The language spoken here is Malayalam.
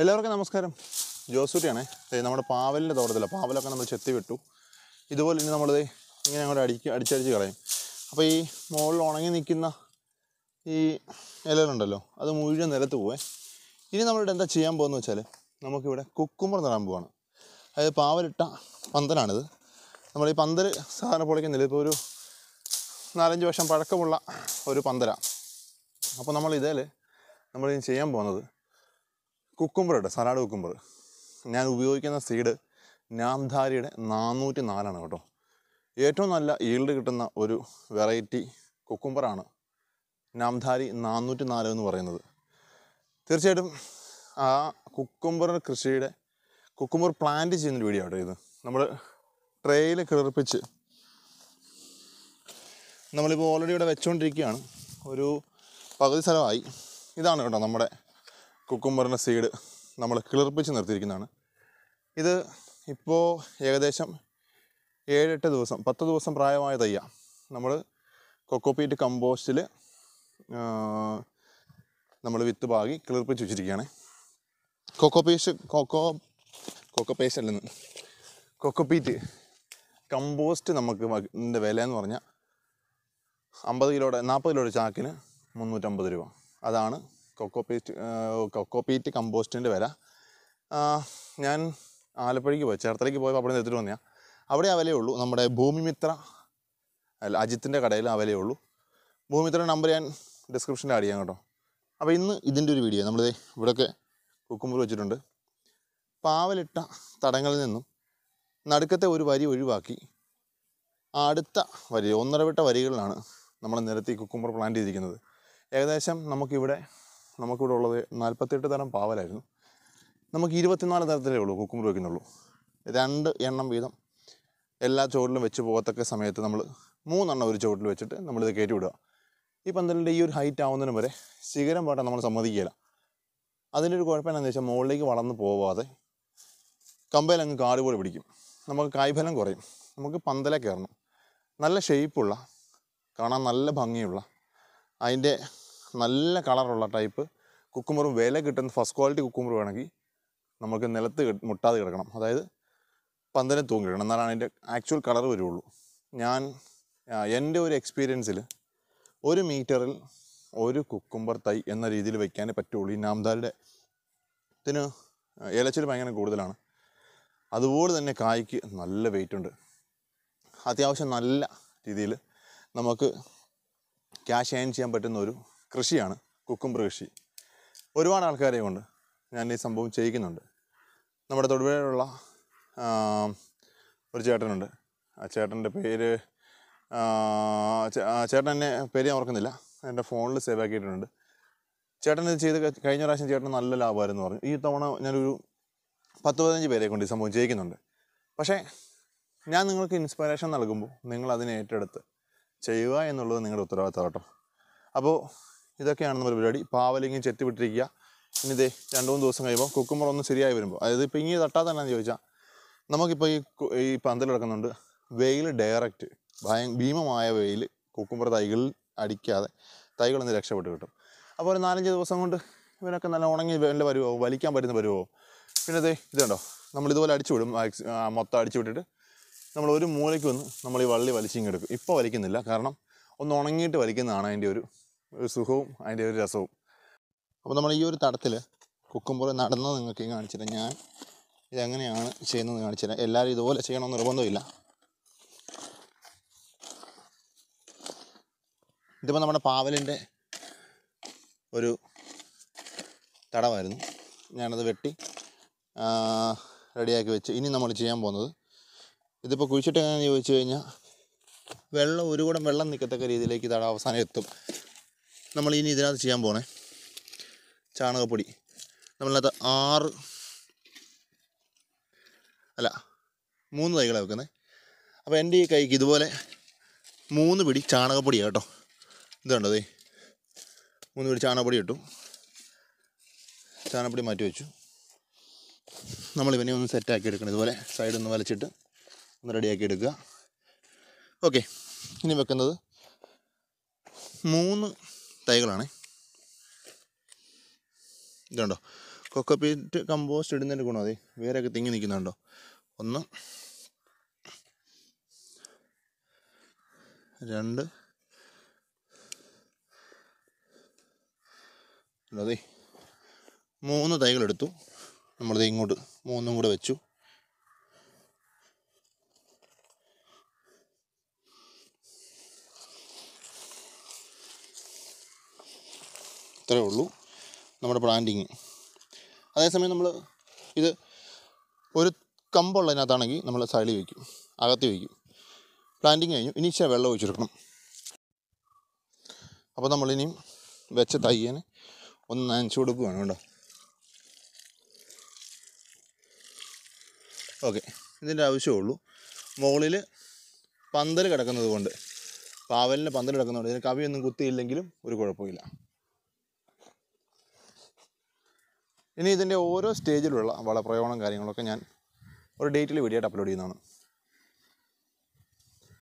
എല്ലാവർക്കും നമസ്കാരം ജോസൂരിയാണേ നമ്മുടെ പാവലിൻ്റെ തോട്ടത്തിലാണ് പാവലൊക്കെ നമ്മൾ ചെത്തി വിട്ടു ഇതുപോലെ ഇനി നമ്മൾ ഇങ്ങനെ അങ്ങോട്ട് അടി അടിച്ചടിച്ച് കളയും അപ്പോൾ ഈ മുകളിൽ ഉണങ്ങി നിൽക്കുന്ന ഈ ഇലകളുണ്ടല്ലോ അത് മുഴുവൻ നിലത്ത് പോവേ ഇനി നമ്മളിവിടെ എന്താ ചെയ്യാൻ പോകുന്നത് വെച്ചാൽ നമുക്കിവിടെ കുക്കുമ്പർ നടാൻ പോവാണ് അതായത് പാവലിട്ട പന്തലാണിത് നമ്മൾ ഈ പന്തൽ സാധാരണ പൊളിക്കുന്നില്ല ഇപ്പോൾ ഒരു നാലഞ്ച് വർഷം പഴക്കമുള്ള ഒരു പന്തലാണ് അപ്പോൾ നമ്മൾ നമ്മളിനി ചെയ്യാൻ പോകുന്നത് കുക്കുംബർ കേട്ടോ സലാഡ് കുക്കുമ്പർ ഞാൻ ഉപയോഗിക്കുന്ന സീഡ് നാംധാരിയുടെ നാനൂറ്റി നാലാണ് കേട്ടോ ഏറ്റവും നല്ല ഈൽഡ് കിട്ടുന്ന ഒരു വെറൈറ്റി കുക്കുമ്പറാണ് നാംധാരി നാനൂറ്റി നാല് എന്ന് പറയുന്നത് തീർച്ചയായിട്ടും ആ കുക്കുമ്പർ കൃഷിയുടെ കുക്കുമ്പർ പ്ലാന്റ് ചെയ്യുന്നൊരു വീഡിയോ കേട്ടോ ഇത് നമ്മൾ ട്രെയിൽ കിളിർപ്പിച്ച് നമ്മളിപ്പോൾ ഓൾറെഡി ഇവിടെ വെച്ചുകൊണ്ടിരിക്കുകയാണ് ഒരു പകുതി സ്ഥലമായി ഇതാണ് കേട്ടോ നമ്മുടെ കുക്കുംബറിൻ്റെ സീഡ് നമ്മൾ കിളിർപ്പിച്ച് നിർത്തിയിരിക്കുന്നതാണ് ഇത് ഇപ്പോൾ ഏകദേശം ഏഴെട്ട് ദിവസം പത്ത് ദിവസം പ്രായമായ തയ്യ നമ്മൾ കൊക്കോപ്പീറ്റ് കമ്പോസ്റ്റിൽ നമ്മൾ വിത്ത് പാകി കിളിർപ്പിച്ച് വെച്ചിരിക്കുകയാണ് കൊക്കോപീസ് കൊക്കോ കൊക്കോപേസ് അല്ലെന്ന് കൊക്കോപ്പീറ്റ് കമ്പോസ്റ്റ് നമുക്ക് ഇതിൻ്റെ വില എന്ന് പറഞ്ഞാൽ അമ്പത് കിലോയുടെ നാൽപ്പത് കിലോയുടെ ചാക്കിന് മുന്നൂറ്റമ്പത് രൂപ അതാണ് കൊക്കോ പേസ്റ്റ് കൊക്കോ പീറ്റ് കമ്പോസ്റ്റിൻ്റെ വില ഞാൻ ആലപ്പുഴയ്ക്ക് പോയി ചേർത്തലയ്ക്ക് പോയപ്പോൾ അവിടെ നിന്ന് എടുത്തിട്ട് വന്നതാണ് അവിടെ ആ നമ്മുടെ ഭൂമിമിത്ര അല്ല അജിത്തിൻ്റെ കടയിൽ ആ ഭൂമിമിത്ര നമ്പർ ഞാൻ ഡിസ്ക്രിപ്ഷനിൽ ആഡ് ചെയ്യാം കേട്ടോ അപ്പോൾ ഇന്ന് ഇതിൻ്റെ ഒരു വീഡിയോ നമ്മളിത് ഇവിടെയൊക്കെ കുക്കുമ്പർ വെച്ചിട്ടുണ്ട് പാവലിട്ട തടങ്ങളിൽ നിന്നും നടുക്കത്തെ ഒരു വരി ഒഴിവാക്കി അടുത്ത വരി ഒന്നര വരികളിലാണ് നമ്മൾ നിരത്തി കുക്കുമ്പർ പ്ലാന്റ് ചെയ്തിരിക്കുന്നത് ഏകദേശം നമുക്കിവിടെ നമുക്കിവിടെ ഉള്ളത് നാൽപ്പത്തെട്ട് തരം പാവലായിരുന്നു നമുക്ക് ഇരുപത്തിനാല് തരത്തിലേ ഉള്ളൂ കുക്കുമ്പർ വയ്ക്കുന്നുള്ളൂ രണ്ട് എണ്ണം വീതം എല്ലാ ചുവട്ടിലും വെച്ച് പോകത്തക്ക സമയത്ത് നമ്മൾ മൂന്നെണ്ണം ഒരു ചുവട്ടിൽ വെച്ചിട്ട് നമ്മളിത് കയറ്റി വിടുക ഈ പന്തലിൻ്റെ ഈ ഒരു ഹൈറ്റ് ആവുന്നതിന് വരെ ശിഖരം പാട്ട നമ്മൾ സമ്മതിക്കില്ല അതിൻ്റെ ഒരു കുഴപ്പം എന്താണെന്ന് വെച്ചാൽ മുകളിലേക്ക് വളർന്ന് പോവാതെ കമ്പയിൽ അങ്ങ് കാട് പോലെ പിടിക്കും നമുക്ക് കായ്ഫലം കുറയും നമുക്ക് പന്തലേ കയറണം നല്ല ഷെയ്പ്പുള്ള കാണാൻ നല്ല ഭംഗിയുള്ള അതിൻ്റെ നല്ല കളറുള്ള ടൈപ്പ് കുക്കുമറും വില കിട്ടുന്ന ഫസ്റ്റ് ക്വാളിറ്റി കുക്കുമർ വേണമെങ്കിൽ നമുക്ക് നിലത്ത് മുട്ടാതെ കിടക്കണം അതായത് പന്തലിൽ തൂങ്ങി കിടക്കണം എന്നാലാണ് അതിൻ്റെ ആക്ച്വൽ കളർ വരുള്ളൂ ഞാൻ എൻ്റെ ഒരു എക്സ്പീരിയൻസിൽ ഒരു മീറ്ററിൽ ഒരു കുക്കുംബർ തൈ എന്ന രീതിയിൽ വയ്ക്കാനേ പറ്റുള്ളൂ ഈ നാംദാലിൻ്റെ ഇതിന് ഇലച്ചിൽ ഭയങ്കര കൂടുതലാണ് അതുപോലെ തന്നെ കായ്ക്ക് നല്ല വെയിറ്റ് ഉണ്ട് അത്യാവശ്യം നല്ല രീതിയിൽ നമുക്ക് ക്യാഷ് ഏൺ ചെയ്യാൻ പറ്റുന്ന ഒരു കൃഷിയാണ് കുക്കുംബർ കൃഷി ഒരുപാട് ആൾക്കാരെ കൊണ്ട് ഞാൻ ഈ സംഭവം ചെയ്യിക്കുന്നുണ്ട് നമ്മുടെ തൊടുപുഴയിലുള്ള ഒരു ചേട്ടനുണ്ട് ആ ചേട്ടൻ്റെ പേര് ചേട്ടൻ എന്നെ പേര് ഞാൻ ഓർക്കുന്നില്ല എൻ്റെ ഫോണിൽ സേവ് ആക്കിയിട്ടുണ്ട് ചേട്ടൻ ഇത് ചെയ്ത് കഴിഞ്ഞ പ്രാവശ്യം ചേട്ടൻ നല്ല ലാഭമായിരുന്നു പറഞ്ഞു ഈ തവണ ഞാനൊരു പത്ത് പതിനഞ്ച് പേരെ കൊണ്ട് ഈ സംഭവം ചെയ്യിക്കുന്നുണ്ട് പക്ഷേ ഞാൻ നിങ്ങൾക്ക് ഇൻസ്പിറേഷൻ നൽകുമ്പോൾ നിങ്ങൾ ഏറ്റെടുത്ത് ചെയ്യുക എന്നുള്ളത് നിങ്ങളുടെ ഉത്തരവാദിത്തം കേട്ടോ അപ്പോൾ ഇതൊക്കെയാണ് നമ്മുടെ പരിപാടി പാവലിങ്ങി ചെത്തി വിട്ടിരിക്കുക ഇനി ഇതേ രണ്ടു മൂന്ന് ദിവസം കഴിയുമ്പോൾ കുക്കുമ്പർ ഒന്ന് ശരിയായി വരുമ്പോൾ അതായത് ഇപ്പോൾ ഇനി തട്ടാ തന്നെ ചോദിച്ചാൽ നമുക്കിപ്പോൾ ഈ ഈ പന്തൽ കിടക്കുന്നുണ്ട് വെയിൽ ഡയറക്റ്റ് ഭയ ഭീമമായ വെയിൽ കുക്കുമ്പർ തൈകളിൽ അടിക്കാതെ തൈകളിൽ നിന്ന് രക്ഷപ്പെട്ട് കിട്ടും അപ്പോൾ ഒരു നാലഞ്ച് ദിവസം കൊണ്ട് ഇവനൊക്കെ നല്ല ഉണങ്ങി വല്ല വരുമോ വലിക്കാൻ പറ്റുന്ന വരുമോ പിന്നെ ദേ ഇതുണ്ടോ നമ്മൾ ഇതുപോലെ അടിച്ചു വിടും മൊത്തം അടിച്ചു വിട്ടിട്ട് നമ്മൾ ഒരു മൂലയ്ക്ക് വന്ന് നമ്മൾ ഈ വള്ളി വലിച്ചിങ്ങെടുക്കും ഇപ്പോൾ വലിക്കുന്നില്ല കാരണം ഒന്ന് ഉണങ്ങിയിട്ട് വലിക്കുന്നതാണ് അതിൻ്റെ ഒരു ഒരു സുഖവും അതിൻ്റെ ഒരു രസവും അപ്പോൾ നമ്മൾ ഈ ഒരു തടത്തിൽ കുക്കുമ്പോൾ നടന്നത് നിങ്ങൾക്ക് കാണിച്ചില്ല ഞാൻ ഇതെങ്ങനെയാണ് ചെയ്യുന്നത് കാണിച്ചില്ല എല്ലാവരും ഇതുപോലെ ചെയ്യണമെന്ന് നിർബന്ധമില്ല ഇതിപ്പോൾ നമ്മുടെ പാവലിൻ്റെ ഒരു തടമായിരുന്നു ഞാനത് വെട്ടി റെഡിയാക്കി വെച്ച് ഇനി നമ്മൾ ചെയ്യാൻ പോകുന്നത് ഇതിപ്പോൾ കുഴിച്ചിട്ട് എങ്ങനെയാണെന്ന് ചോദിച്ചു കഴിഞ്ഞാൽ വെള്ളം ഒരു കൂടം വെള്ളം നിൽക്കത്തക്ക രീതിയിലേക്ക് തട അവസാനം എത്തും നമ്മൾ ഇനി ഇതിനകത്ത് ചെയ്യാൻ പോണേ ചാണകപ്പൊടി നമ്മളിനകത്ത് ആറ് അല്ല മൂന്ന് തൈകൾ വെക്കുന്നത് അപ്പോൾ എൻ്റെ ഈ കൈക്ക് ഇതുപോലെ മൂന്ന് പിടി ചാണകപ്പൊടി കേട്ടോ ഇത് കണ്ടോ മൂന്ന് പിടി ചാണകപ്പൊടി ഇട്ടു ചാണകപ്പൊടി മാറ്റി വെച്ചു നമ്മൾ ഇവനെ ഒന്ന് സെറ്റാക്കി എടുക്കണം ഇതുപോലെ സൈഡ് ഒന്ന് വലച്ചിട്ട് ഒന്ന് റെഡിയാക്കി എടുക്കുക ഓക്കെ ഇനി വെക്കുന്നത് മൂന്ന് തൈകളാണ് ഇതുണ്ടോ കൊക്കോപ്പീറ്റ് കമ്പോസ്റ്റ് ഇടുന്നതിൻ്റെ ഗുണം അതെ വേരൊക്കെ തിങ്ങി നിൽക്കുന്നുണ്ടോ ഒന്ന് രണ്ട് അതെ മൂന്ന് തൈകളെടുത്തു നമ്മളിത് ഇങ്ങോട്ട് മൂന്നും കൂടെ വെച്ചു അത്രേ ഉള്ളൂ നമ്മുടെ പ്ലാന്റിങ് അതേസമയം നമ്മൾ ഇത് ഒരു കമ്പുള്ളതിനകത്താണെങ്കിൽ നമ്മൾ സൈഡിൽ വയ്ക്കും അകത്ത് വയ്ക്കും പ്ലാന്റിങ് കഴിഞ്ഞു ഇനി ഇച്ചിരി വെള്ളം ഒഴിച്ചെടുക്കണം അപ്പോൾ നമ്മളിനിയും വെച്ച തയ്യന് ഒന്ന് നനച്ചു കൊടുക്കുകയാണ് കേട്ടോ ഓക്കെ ഇതിൻ്റെ ഉള്ളൂ മുകളിൽ പന്തൽ കിടക്കുന്നത് കൊണ്ട് പാവലിൻ്റെ പന്തൽ കിടക്കുന്നതുകൊണ്ട് ഇതിന് കവിയൊന്നും കുത്തിയില്ലെങ്കിലും ഒരു കുഴപ്പമില്ല ഇനി ഇതിൻ്റെ ഓരോ സ്റ്റേജിലുള്ള വളപ്രയോഗം കാര്യങ്ങളൊക്കെ ഞാൻ ഒരു ഡേറ്റിൽ വീഡിയോ ആയിട്ട് അപ്ലോഡ് ചെയ്യുന്നതാണ്